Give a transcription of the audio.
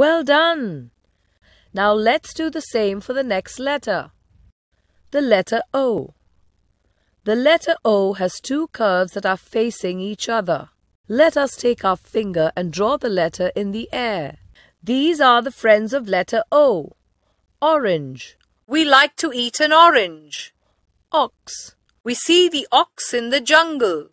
Well done! Now let's do the same for the next letter. The letter O. The letter O has two curves that are facing each other. Let us take our finger and draw the letter in the air. These are the friends of letter O. Orange. We like to eat an orange. Ox. We see the ox in the jungle.